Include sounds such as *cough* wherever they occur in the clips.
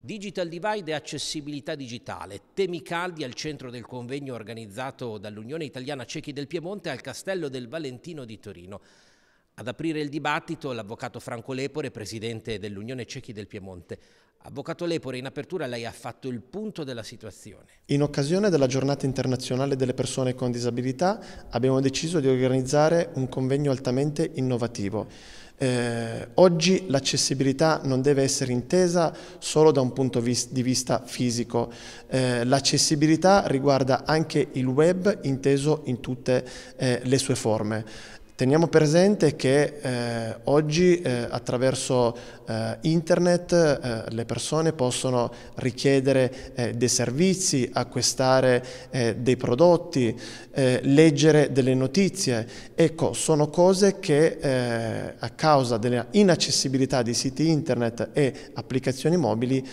Digital Divide e accessibilità digitale, temi caldi al centro del convegno organizzato dall'Unione Italiana Cechi del Piemonte al Castello del Valentino di Torino. Ad aprire il dibattito l'avvocato Franco Lepore, presidente dell'Unione Cechi del Piemonte. Avvocato Lepore, in apertura lei ha fatto il punto della situazione. In occasione della giornata internazionale delle persone con disabilità abbiamo deciso di organizzare un convegno altamente innovativo eh, oggi l'accessibilità non deve essere intesa solo da un punto vis di vista fisico, eh, l'accessibilità riguarda anche il web inteso in tutte eh, le sue forme. Teniamo presente che eh, oggi eh, attraverso eh, internet eh, le persone possono richiedere eh, dei servizi, acquistare eh, dei prodotti, leggere delle notizie. Ecco, sono cose che a causa della inaccessibilità di siti internet e applicazioni mobili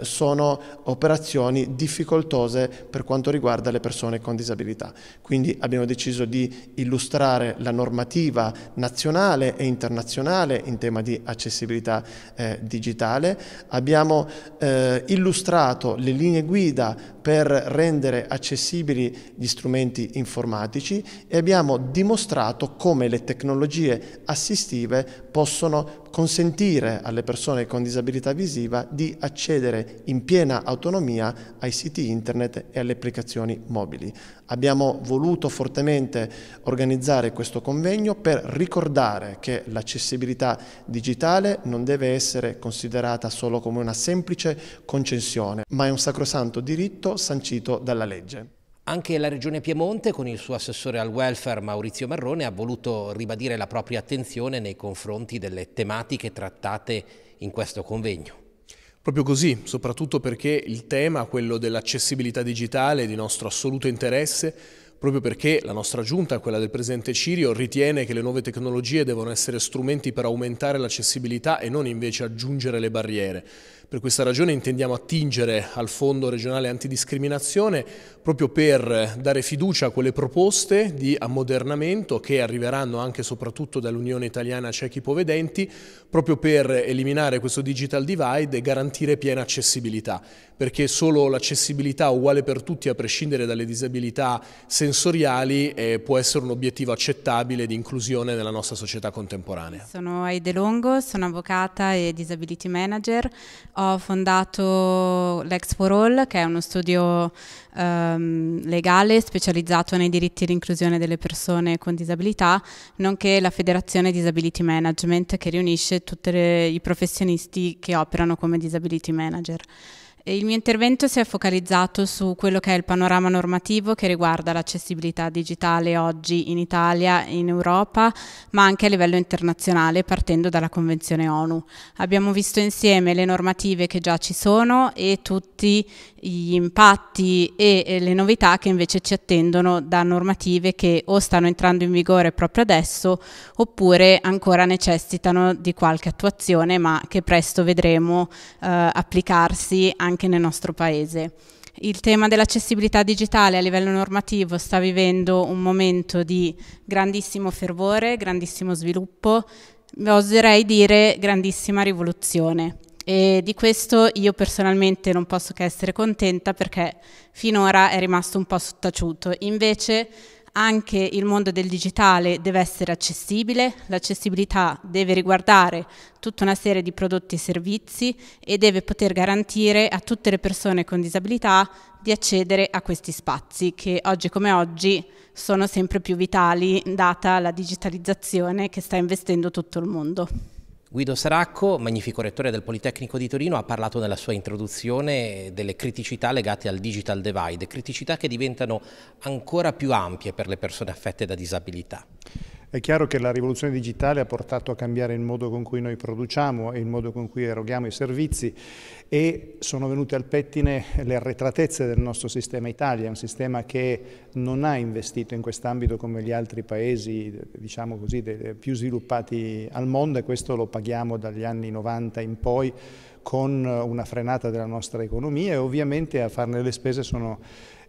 sono operazioni difficoltose per quanto riguarda le persone con disabilità. Quindi abbiamo deciso di illustrare la normativa normativa nazionale e internazionale in tema di accessibilità eh, digitale, abbiamo eh, illustrato le linee guida per rendere accessibili gli strumenti informatici e abbiamo dimostrato come le tecnologie assistive possono consentire alle persone con disabilità visiva di accedere in piena autonomia ai siti internet e alle applicazioni mobili. Abbiamo voluto fortemente organizzare questo convegno per ricordare che l'accessibilità digitale non deve essere considerata solo come una semplice concessione, ma è un sacrosanto diritto sancito dalla legge. Anche la Regione Piemonte, con il suo assessore al welfare Maurizio Marrone, ha voluto ribadire la propria attenzione nei confronti delle tematiche trattate in questo convegno. Proprio così, soprattutto perché il tema, quello dell'accessibilità digitale, è di nostro assoluto interesse, proprio perché la nostra giunta, quella del Presidente Cirio, ritiene che le nuove tecnologie devono essere strumenti per aumentare l'accessibilità e non invece aggiungere le barriere. Per questa ragione intendiamo attingere al Fondo regionale antidiscriminazione proprio per dare fiducia a quelle proposte di ammodernamento che arriveranno anche e soprattutto dall'Unione Italiana Ciechi Povedenti, proprio per eliminare questo digital divide e garantire piena accessibilità, perché solo l'accessibilità uguale per tutti a prescindere dalle disabilità sensoriali eh, può essere un obiettivo accettabile di inclusione nella nostra società contemporanea. Sono Aide Longo, sono avvocata e disability manager. Ho ho fondato l'Ex for All, che è uno studio ehm, legale specializzato nei diritti e l'inclusione delle persone con disabilità, nonché la Federazione Disability Management, che riunisce tutti i professionisti che operano come disability manager. Il mio intervento si è focalizzato su quello che è il panorama normativo che riguarda l'accessibilità digitale oggi in Italia, in Europa, ma anche a livello internazionale partendo dalla Convenzione ONU. Abbiamo visto insieme le normative che già ci sono e tutti gli impatti e le novità che invece ci attendono da normative che o stanno entrando in vigore proprio adesso oppure ancora necessitano di qualche attuazione ma che presto vedremo eh, applicarsi anche anche nel nostro Paese. Il tema dell'accessibilità digitale a livello normativo sta vivendo un momento di grandissimo fervore, grandissimo sviluppo, oserei dire grandissima rivoluzione. E di questo io personalmente non posso che essere contenta perché finora è rimasto un po' sottaciuto. Invece anche il mondo del digitale deve essere accessibile, l'accessibilità deve riguardare tutta una serie di prodotti e servizi e deve poter garantire a tutte le persone con disabilità di accedere a questi spazi che oggi come oggi sono sempre più vitali data la digitalizzazione che sta investendo tutto il mondo. Guido Saracco, magnifico rettore del Politecnico di Torino, ha parlato nella sua introduzione delle criticità legate al digital divide, criticità che diventano ancora più ampie per le persone affette da disabilità. È chiaro che la rivoluzione digitale ha portato a cambiare il modo con cui noi produciamo e il modo con cui eroghiamo i servizi e sono venute al pettine le arretratezze del nostro sistema Italia, un sistema che non ha investito in quest'ambito come gli altri paesi diciamo così, più sviluppati al mondo e questo lo paghiamo dagli anni 90 in poi con una frenata della nostra economia e ovviamente a farne le spese sono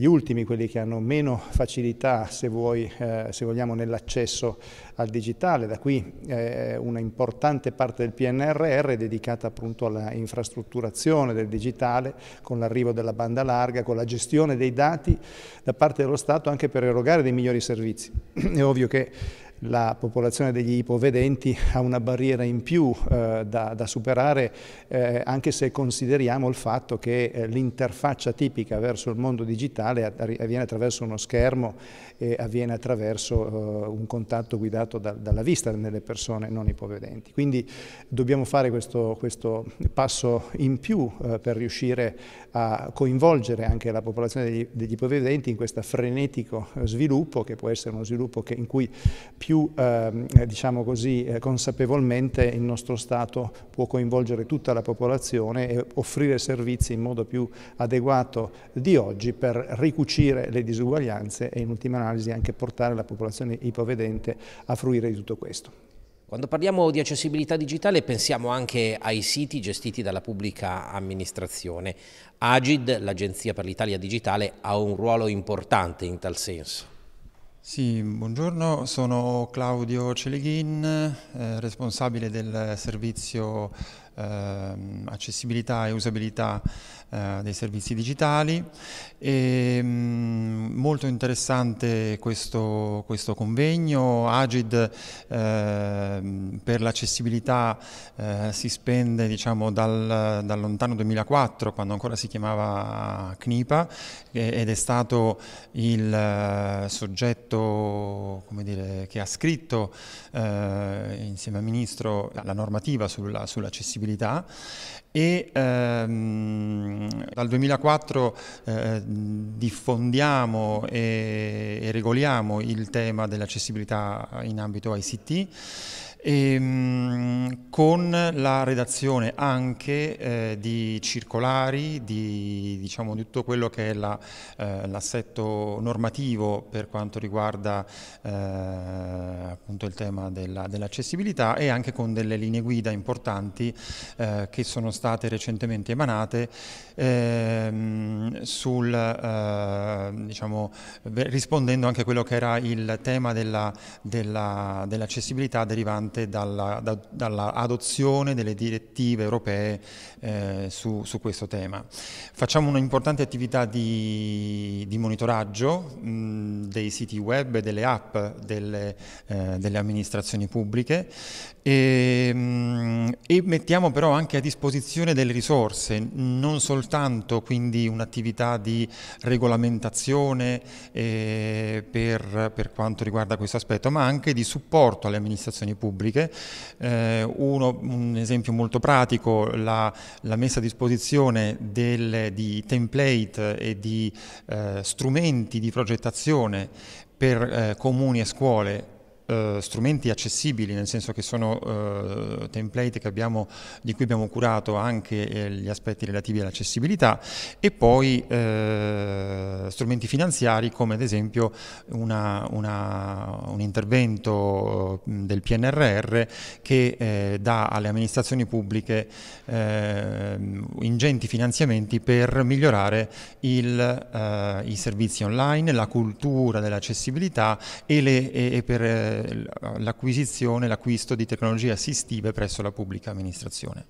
gli ultimi, quelli che hanno meno facilità, se, vuoi, eh, se vogliamo, nell'accesso al digitale. Da qui eh, una importante parte del PNRR è dedicata appunto alla infrastrutturazione del digitale, con l'arrivo della banda larga, con la gestione dei dati da parte dello Stato anche per erogare dei migliori servizi. *clears throat* È ovvio che la popolazione degli ipovedenti ha una barriera in più eh, da, da, superare eh, anche se consideriamo il fatto che eh, l'interfaccia tipica verso il mondo digitale avviene attraverso uno schermo e avviene attraverso eh, un contatto guidato da, dalla vista nelle persone non ipovedenti. Quindi dobbiamo fare questo, questo passo in più eh, per riuscire a coinvolgere anche la popolazione degli, degli ipovedenti in questo frenetico eh, sviluppo che può essere uno sviluppo che, in cui più più eh, diciamo così, eh, consapevolmente il nostro Stato può coinvolgere tutta la popolazione e offrire servizi in modo più adeguato di oggi per ricucire le disuguaglianze e in ultima analisi anche portare la popolazione ipovedente a fruire di tutto questo. Quando parliamo di accessibilità digitale pensiamo anche ai siti gestiti dalla pubblica amministrazione. Agid, l'Agenzia per l'Italia Digitale, ha un ruolo importante in tal senso. Sì, buongiorno, sono Claudio Celeghin, eh, responsabile del servizio Ehm, accessibilità e usabilità eh, dei servizi digitali. E, ehm, molto interessante questo, questo convegno. Agid ehm, per l'accessibilità eh, si spende diciamo, dal, dal lontano 2004, quando ancora si chiamava CNIPA, ed è stato il eh, soggetto dire, che ha scritto eh, insieme al Ministro la normativa sull'accessibilità sensibilità e ehm, dal 2004 eh, diffondiamo e, e regoliamo il tema dell'accessibilità in ambito ICT e, ehm, con la redazione anche eh, di circolari, di, diciamo, tutto quello che è la, eh, l'assetto normativo per quanto riguarda eh, appunto il tema della, dell'accessibilità e anche con delle linee guida importanti eh, che sono state recentemente emanate ehm, sul, eh, diciamo, rispondendo anche a quello che era il tema della, della, dell'accessibilità derivante derivante dall'adozione dalla, dalla delle direttive europee eh, su, su, questo tema. Facciamo un'importante attività di, di monitoraggio mh, dei siti web, delle app delle, eh, delle amministrazioni pubbliche e, mh, e mettiamo però anche a disposizione delle risorse, non soltanto quindi un'attività di regolamentazione eh, per, per, quanto riguarda questo aspetto, ma anche di supporto alle amministrazioni pubbliche pubbliche. Eh, uno, un esempio molto pratico, la, la messa a disposizione del, di template e di eh, strumenti di progettazione per eh, comuni e scuole eh, strumenti accessibili, nel senso che sono eh, template che abbiamo, di cui abbiamo curato anche eh, gli aspetti relativi all'accessibilità e poi eh, strumenti finanziari come ad esempio una, una, un intervento mm, del PNRR che eh, dà alle amministrazioni pubbliche ehm, ingenti finanziamenti per migliorare il, i servizi online, la cultura dell'accessibilità e, e, e per l'acquisizione, l'acquisto di tecnologie assistive presso la pubblica amministrazione.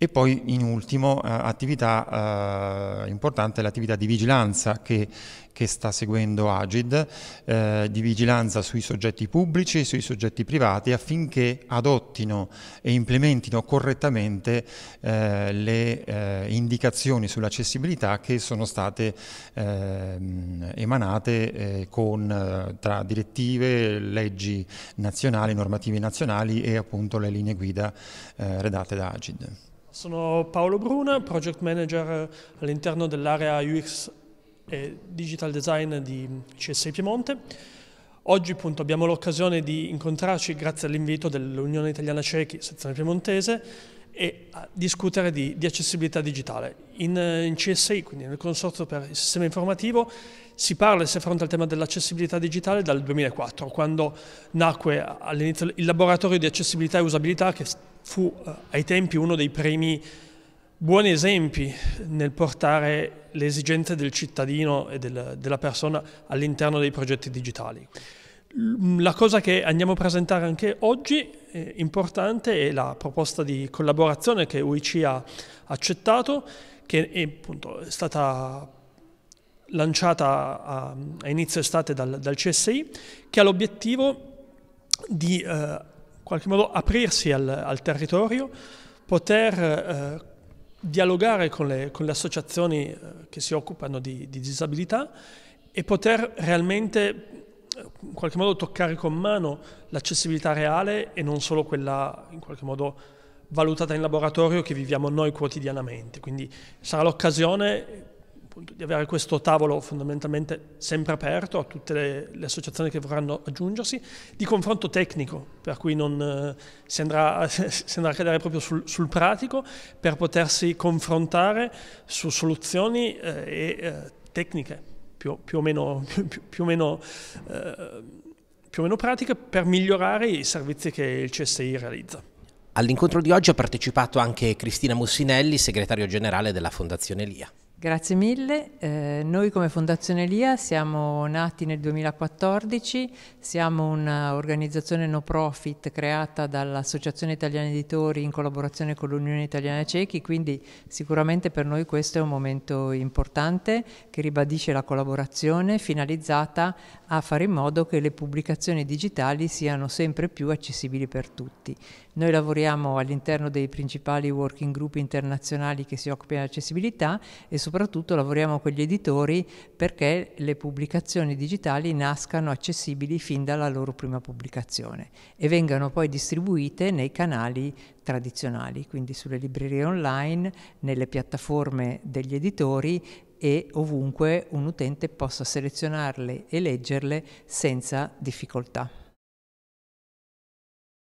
E poi in ultimo eh, attività eh, importante è l'attività di vigilanza che, che sta seguendo Agid, eh, di vigilanza sui soggetti pubblici e sui soggetti privati affinché adottino e implementino correttamente le indicazioni sull'accessibilità che sono state ehm, emanate con, tra direttive, leggi nazionali, normative nazionali e appunto le linee guida eh, redatte da Agid. Sono Paolo Bruna, project manager eh, all'interno dell'area UX e digital design di CSI Piemonte. Oggi appunto, abbiamo l'occasione di incontrarci grazie all'invito dell'Unione Italiana Ciechi, sezione piemontese, e discutere di, di accessibilità digitale. In, eh, in CSI, quindi nel Consorzio per il Sistema Informativo, si parla e si affronta il tema dell'accessibilità digitale dal 2004, quando nacque all'inizio il laboratorio di accessibilità e usabilità che fu eh, ai tempi uno dei primi buoni esempi nel portare le esigenze del cittadino e del, della persona all'interno dei progetti digitali. La cosa che andiamo a presentare anche oggi, è eh, importante, è la proposta di collaborazione che UIC ha accettato, che è, appunto, è stata lanciata a, a inizio estate dal, dal, CSI, che ha l'obiettivo di eh, in qualche modo aprirsi al, al territorio, poter eh, dialogare con le, con le, associazioni eh, che si occupano di, di disabilità e poter realmente in qualche modo toccare con mano l'accessibilità reale e non solo quella in qualche modo valutata in laboratorio che viviamo noi quotidianamente. Quindi sarà l'occasione appunto, di avere questo tavolo fondamentalmente sempre aperto a tutte le, le associazioni che vorranno aggiungersi, di confronto tecnico, per cui non, eh, si, andrà a, *laughs* si, andrà a, cadere proprio sul, sul, pratico per potersi confrontare su soluzioni eh, e eh, tecniche più, più, o meno, *laughs* più, più o meno eh, più o meno pratiche per migliorare i servizi che il CSI realizza. All'incontro di oggi ha partecipato anche Cristina Mussinelli, segretario generale della Fondazione LIA. Grazie mille, eh, noi come Fondazione LIA siamo nati nel 2014, siamo un'organizzazione no profit creata dall'Associazione Italiana Editori in collaborazione con l'Unione Italiana Ciechi, quindi sicuramente per noi questo è un momento importante che ribadisce la collaborazione finalizzata a fare in modo che le pubblicazioni digitali siano sempre più accessibili per tutti. Noi lavoriamo all'interno dei principali working group internazionali che si occupano di accessibilità e soprattutto lavoriamo con gli editori perché le pubblicazioni digitali nascano accessibili fin dalla loro prima pubblicazione e vengano poi distribuite nei canali tradizionali, quindi sulle librerie online, nelle piattaforme degli editori e ovunque un utente possa selezionarle e leggerle senza difficoltà.